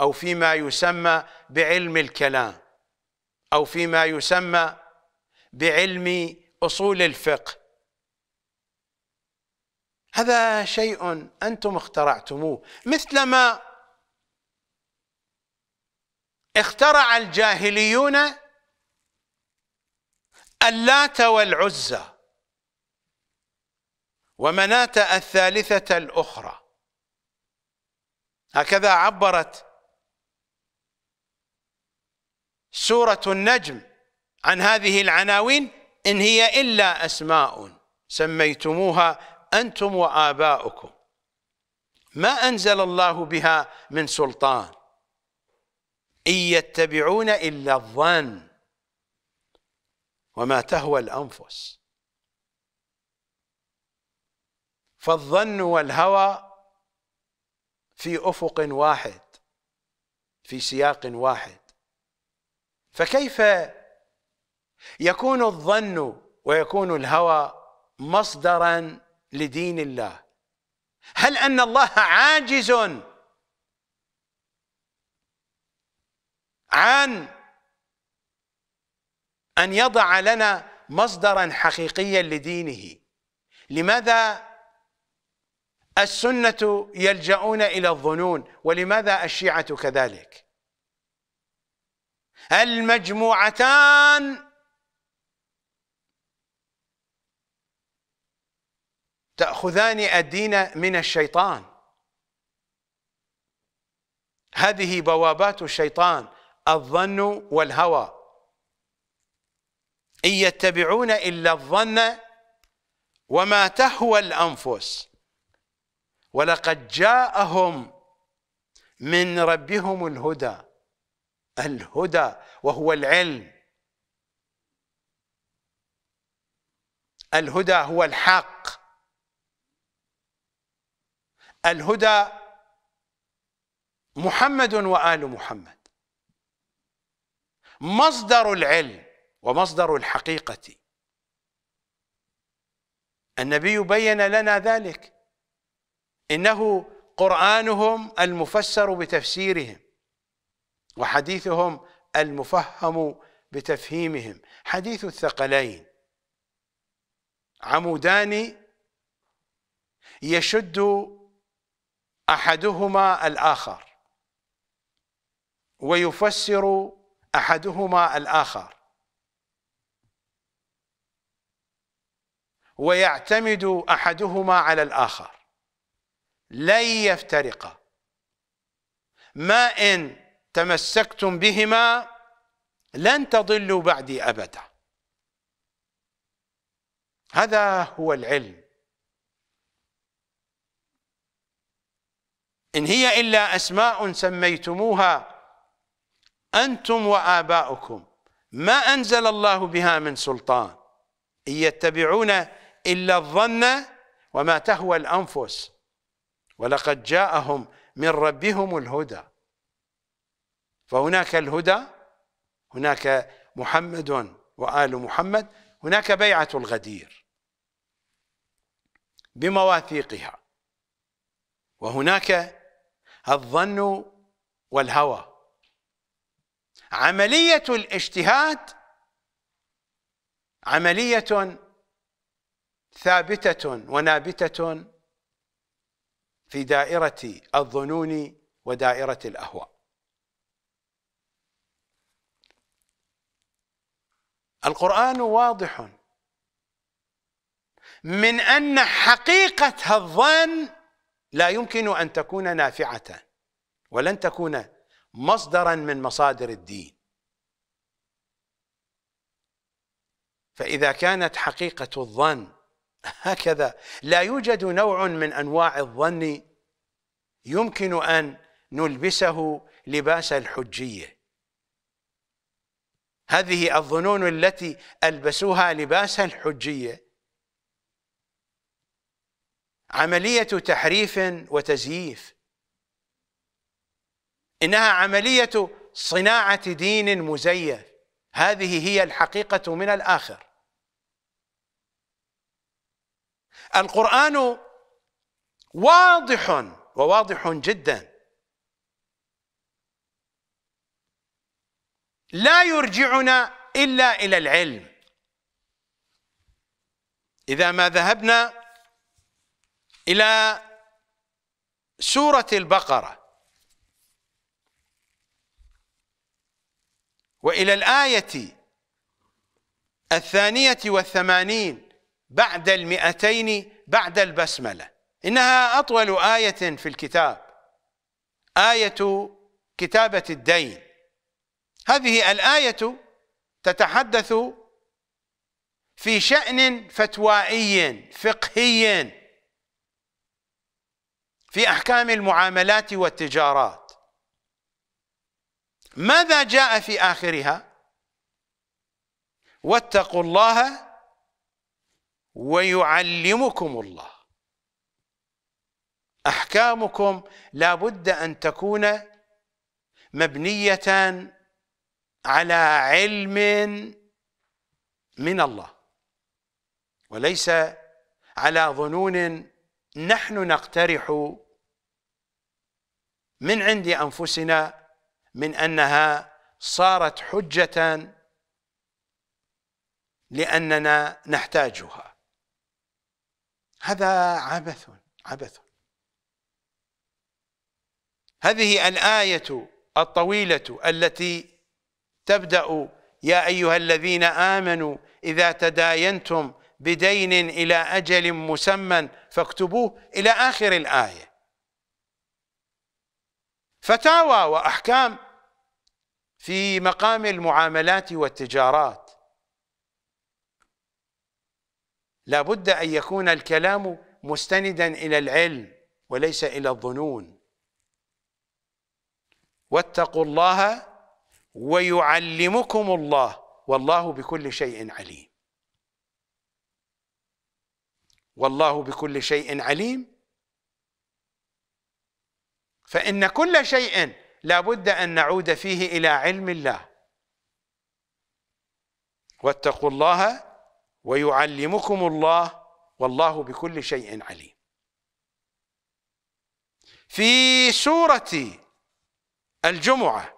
أو فيما يسمى بعلم الكلام أو فيما يسمى بعلم اصول الفقه هذا شيء انتم اخترعتموه مثلما اخترع الجاهليون اللات والعزى ومناة الثالثة الأخرى هكذا عبرت سورة النجم عن هذه العناوين إن هي إلا أسماء سميتموها أنتم وآباؤكم ما أنزل الله بها من سلطان إن يتبعون إلا الظن وما تهوى الأنفس فالظن والهوى في أفق واحد في سياق واحد فكيف يكون الظن ويكون الهوى مصدرا لدين الله هل ان الله عاجز عن ان يضع لنا مصدرا حقيقيا لدينه لماذا السنه يلجؤون الى الظنون ولماذا الشيعه كذلك المجموعتان تأخذان الدين من الشيطان هذه بوابات الشيطان الظن والهوى إن يتبعون إلا الظن وما تهوى الأنفس ولقد جاءهم من ربهم الهدى الهدى وهو العلم الهدى هو الحق الهدى محمد وآل محمد مصدر العلم ومصدر الحقيقة النبي بين لنا ذلك إنه قرآنهم المفسر بتفسيرهم وحديثهم المفهم بتفهيمهم حديث الثقلين عمودان يشد احدهما الاخر ويفسر احدهما الاخر ويعتمد احدهما على الاخر لن يفترقا ما ان تمسكتم بهما لن تضلوا بعدي ابدا هذا هو العلم إن هي إلا أسماء سميتموها أنتم وآباؤكم ما أنزل الله بها من سلطان إن يتبعون إلا الظن وما تهوى الأنفس ولقد جاءهم من ربهم الهدى فهناك الهدى هناك محمد وآل محمد هناك بيعة الغدير بمواثيقها وهناك الظن والهوى عملية الاجتهاد عملية ثابتة ونابتة في دائرة الظنون ودائرة الأهواء القرآن واضح من أن حقيقة الظن لا يمكن أن تكون نافعة ولن تكون مصدرا من مصادر الدين فإذا كانت حقيقة الظن هكذا لا يوجد نوع من أنواع الظن يمكن أن نلبسه لباس الحجية هذه الظنون التي ألبسوها لباس الحجية عملية تحريف وتزييف إنها عملية صناعة دين مزيف هذه هي الحقيقة من الآخر القرآن واضح وواضح جدا لا يرجعنا إلا إلى العلم إذا ما ذهبنا إلى سورة البقرة وإلى الآية الثانية والثمانين بعد المئتين بعد البسملة إنها أطول آية في الكتاب آية كتابة الدين هذه الآية تتحدث في شأن فتوائي فقهي في أحكام المعاملات والتجارات ماذا جاء في آخرها واتقوا الله ويعلمكم الله أحكامكم لا بد أن تكون مبنية على علم من الله وليس على ظنون نحن نقترح من عند أنفسنا من أنها صارت حجة لأننا نحتاجها هذا عبث عبث هذه الآية الطويلة التي تبدأ يا أيها الذين آمنوا إذا تداينتم بدين إلى أجل مسمى فاكتبوه إلى آخر الآية فتاوى وأحكام في مقام المعاملات والتجارات لا بد أن يكون الكلام مستندا إلى العلم وليس إلى الظنون واتقوا الله ويعلمكم الله والله بكل شيء عليم والله بكل شيء عليم فإن كل شيء لابد أن نعود فيه إلى علم الله واتقوا الله ويعلمكم الله والله بكل شيء عليم في سورة الجمعة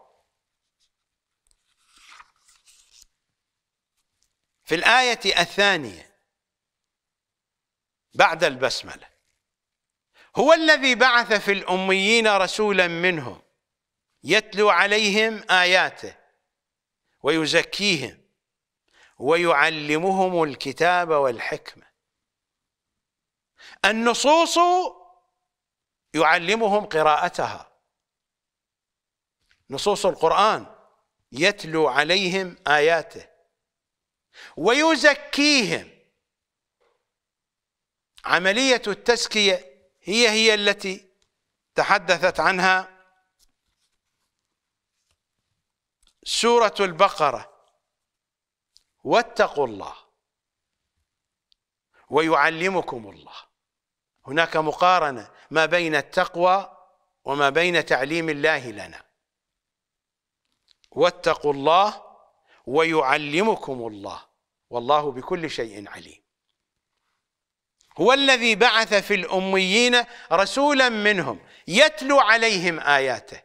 في الآية الثانية بعد البسملة هو الذي بعث في الأميين رسولا منهم يتلو عليهم آياته ويزكيهم ويعلمهم الكتاب والحكمة النصوص يعلمهم قراءتها نصوص القرآن يتلو عليهم آياته ويزكيهم عملية التزكية هي هي التي تحدثت عنها سورة البقرة واتقوا الله ويعلمكم الله هناك مقارنة ما بين التقوى وما بين تعليم الله لنا واتقوا الله ويعلمكم الله والله بكل شيء عليم هو الذي بعث في الأميين رسولا منهم يتلو عليهم آياته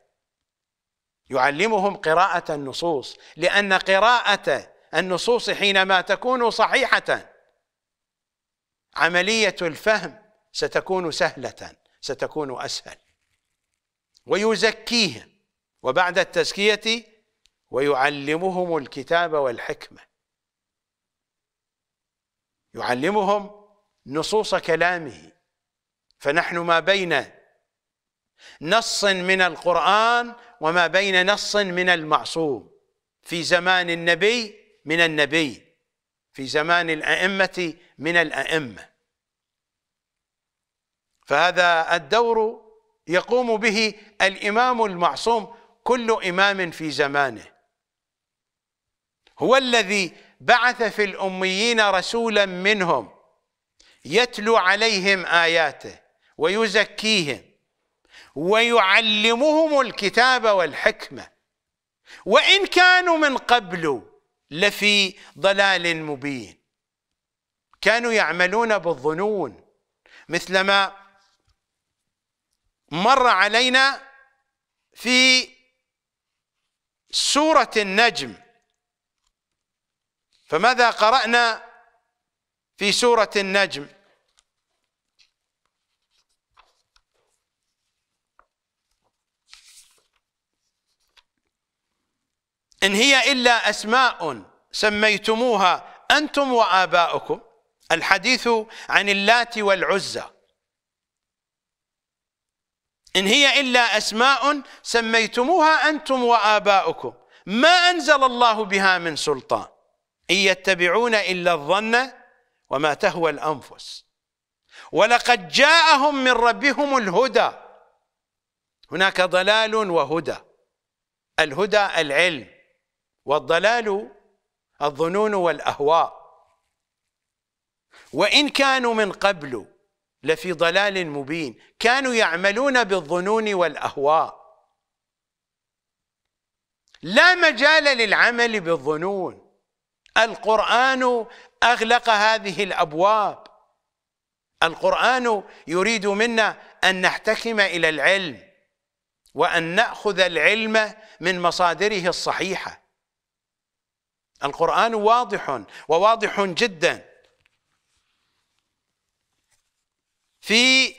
يعلمهم قراءة النصوص لأن قراءة النصوص حينما تكون صحيحة عملية الفهم ستكون سهلة ستكون أسهل ويزكيهم وبعد التزكية ويعلمهم الكتاب والحكمة يعلمهم نصوص كلامه فنحن ما بين نص من القرآن وما بين نص من المعصوم في زمان النبي من النبي في زمان الأئمة من الأئمة فهذا الدور يقوم به الإمام المعصوم كل إمام في زمانه هو الذي بعث في الأميين رسولا منهم يتلو عليهم اياته ويزكيهم ويعلمهم الكتاب والحكمه وان كانوا من قبل لفي ضلال مبين كانوا يعملون بالظنون مثلما مر علينا في سوره النجم فماذا قرانا في سوره النجم إن هي إلا أسماء سميتموها أنتم وآباؤكم الحديث عن اللات والعزى إن هي إلا أسماء سميتموها أنتم وآباؤكم ما أنزل الله بها من سلطان إن يتبعون إلا الظن وما تهوى الأنفس ولقد جاءهم من ربهم الهدى هناك ضلال وهدى الهدى العلم والضلال الظنون والاهواء وان كانوا من قبل لفي ضلال مبين كانوا يعملون بالظنون والاهواء لا مجال للعمل بالظنون القران اغلق هذه الابواب القران يريد منا ان نحتكم الى العلم وان ناخذ العلم من مصادره الصحيحه القرآن واضح وواضح جدا في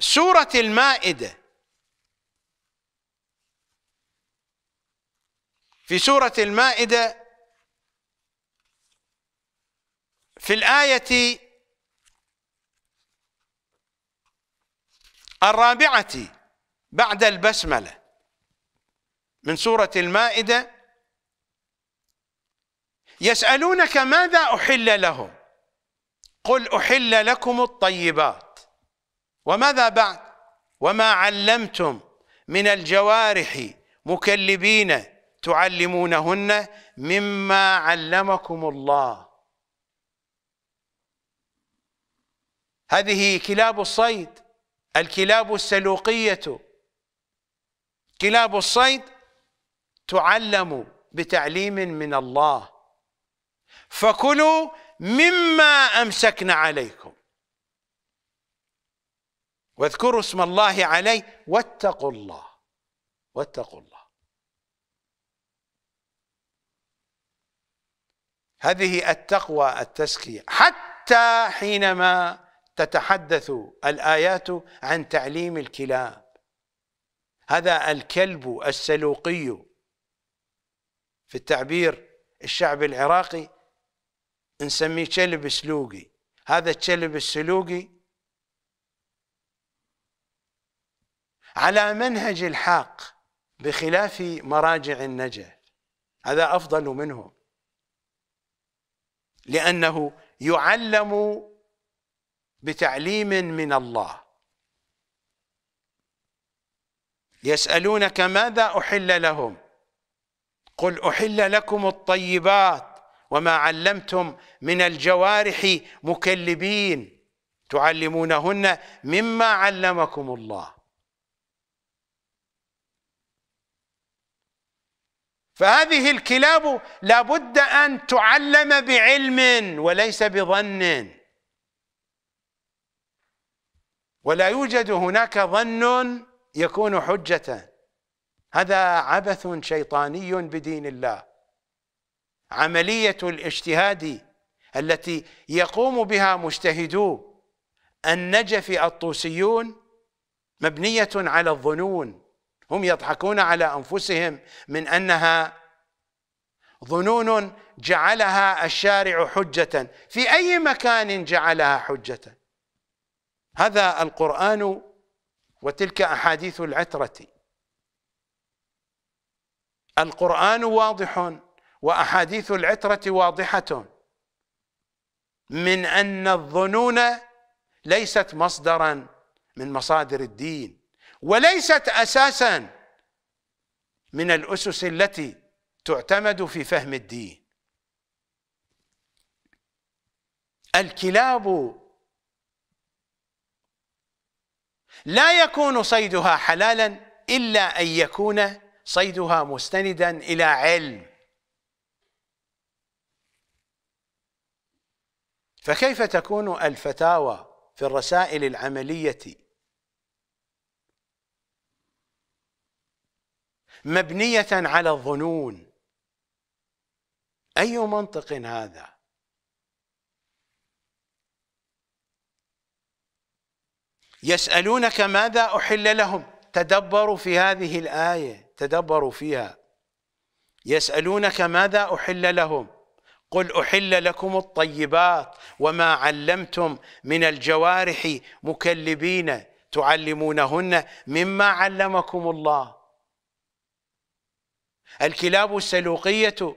سورة المائدة في سورة المائدة في الآية الرابعة بعد البسملة من سورة المائدة يسألونك ماذا أحل لهم قل أحل لكم الطيبات وماذا بعد وما علمتم من الجوارح مكلبين تعلمونهن مما علمكم الله هذه كلاب الصيد الكلاب السلوقية كلاب الصيد تعلموا بتعليم من الله فكلوا مما أمسكنا عليكم واذكروا اسم الله عليه واتقوا الله واتقوا الله هذه التقوى التزكية حتى حينما تتحدث الآيات عن تعليم الكلاب هذا الكلب السلوقي في التعبير الشعبي العراقي نسميه كلب سلوقي هذا الكلب السلوقي على منهج الحاق بخلاف مراجع النجا هذا أفضل منهم لأنه يعلم بتعليم من الله يسألونك ماذا أحل لهم قل أحل لكم الطيبات وما علمتم من الجوارح مكلبين تعلمونهن مما علمكم الله فهذه الكلاب لابد أن تعلم بعلم وليس بظن ولا يوجد هناك ظن يكون حجة هذا عبث شيطاني بدين الله عملية الاجتهاد التي يقوم بها مجتهدو النجف الطوسيون مبنية على الظنون هم يضحكون على أنفسهم من أنها ظنون جعلها الشارع حجة في أي مكان جعلها حجة هذا القرآن وتلك أحاديث العترة القرآن واضح وأحاديث العترة واضحة من أن الظنون ليست مصدرا من مصادر الدين وليست أساسا من الأسس التي تعتمد في فهم الدين الكلاب لا يكون صيدها حلالا إلا أن يكون صيدها مستندا إلى علم فكيف تكون الفتاوى في الرسائل العملية مبنية على الظنون أي منطق هذا يسألونك ماذا أحل لهم تدبروا في هذه الآية تدبروا فيها يسألونك ماذا أحل لهم قل أحل لكم الطيبات وما علمتم من الجوارح مكلبين تعلمونهن مما علمكم الله الكلاب السلوقية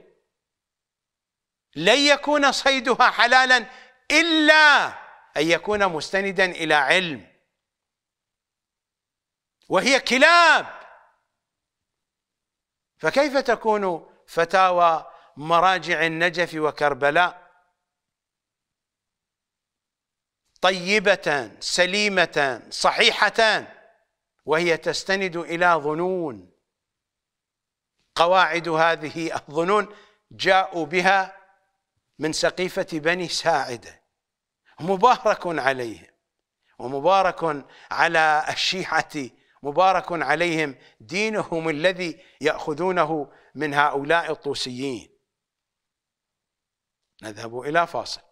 لن يكون صيدها حلالا إلا أن يكون مستندا إلى علم وهي كلاب فكيف تكون فتاوى مراجع النجف وكربلاء طيبة سليمة صحيحة وهي تستند إلى ظنون قواعد هذه الظنون جاءوا بها من سقيفة بني ساعدة مبارك عليهم ومبارك على الشيعة مبارك عليهم دينهم الذي ياخذونه من هؤلاء الطوسيين نذهب الى فاصل